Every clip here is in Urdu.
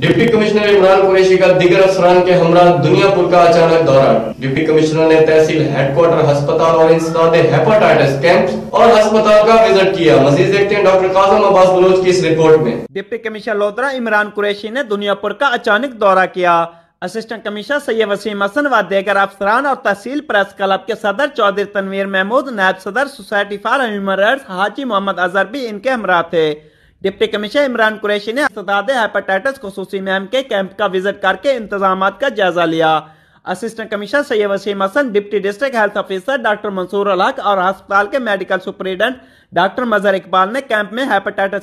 ڈپٹی کمیشنر عمران قریشی کا دیگر افسران کے ہمراہ دنیا پور کا اچانک دورہ ڈپٹی کمیشنر نے تحصیل ہیڈ کوارٹر ہسپتال اور انسداد ہیپاٹائٹس کیمپس اور ہسپتال کا وزٹ کیا مزید دیکھتے ہیں ڈاکٹر قاسم عباس بلوچ کی اس رپورٹ میں ڈپٹی کمیشنر لودرا عمران قریشی نے دنیا پور کا اچانک دورہ کیا اسسٹنٹ کمیشنر سید وسیم حسن و دیگر افسران اور تحصیل پریس کلب کے صدر چودھری تنویر محمود نائب صدر سوسائٹی فار ہیومن رائٹس حاجی محمد اظہر بھی ان کے ہمراہ تھے ڈپٹی کمشنر عمران قریشی نے استداد خصوصی مہم کے کیمپ کا وزٹ کر کے انتظامات کا جائزہ لیا assistant commissioner Syed Waseem Hassan deputy district health officer doctor Mansoor Ulhaq اور ہسپتال کے medical superintendent doctor Mazhar Iqbal نے کیمپ میں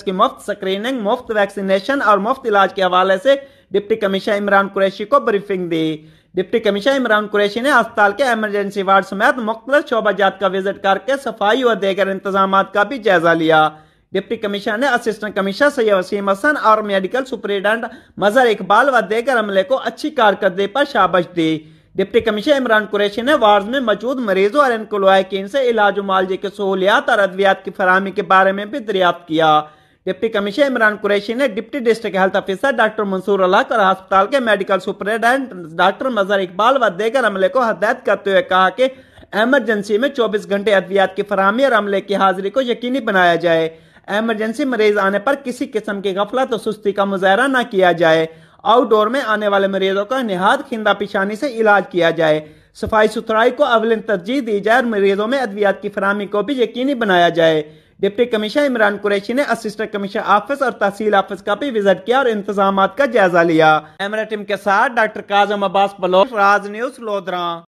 کی مفت سکریننگ مفت ویکسینیشن اور مفت علاج کے حوالے سے ڈپٹی کمیشنر عمران قریشی کو بریفنگ دی ڈپٹی کمشنر عمران قریشی نے ہسپتال کے ایمرجنسی وارڈ سمیت مختلف شعبہ جات کا وزٹ کر کے صفائی اور دیگر انتظامات کا بھی جائزہ لیا ڈپٹی کمیشن نے اسسٹینٹ کمشنر سید وسیم حسن اور میڈیکل سپریڈنٹ مظہر اقبال و دیگر عملے کو اچھی کارکردگی پر شابش دی ڈپٹی کمیشن عمران قریشی نے میں موجود مریضوں اور ان کو ان سے علاج و معالجے کی سہولیات اور ادویات کی فراہمی کے بارے میں بھی دریافت کیا ڈپٹی کمیشن عمران قریشی نے deputy district health officer doctor Mansoor Ulhaq اور ہسپتال کے medical superintendent doctor Mazhar Iqbal و دیگر عملے کو ہدایت کرتے ہوئے کہا کہ ایمرجنسی میں چوبیس گھنٹے ادویات کی فراہمی اور عملے کی حاضری کو یقینی بنایا جائے ایمرجنسی مریض آنے پر کسی قسم کی غفلت و سستی کا مظاہرہ نہ کیا جائے آؤٹ ڈور میں آنے والے مریضوں کا نہاد خندہ پیشانی سے علاج کیا جائے صفائی ستھرائی کو اولین ترجیح دی جائے اور مریضوں میں ادویات کی فراہمی کو بھی یقینی بنایا جائے ڈپٹی کمیشنر عمران قریشی نے اسسٹنٹ کمیشن آفس اور تحصیل آفس کا بھی وزٹ کیا اور انتظامات کا جائزہ لیا کے ساتھ ڈاکٹر کازم عباس راز نیوز لودرا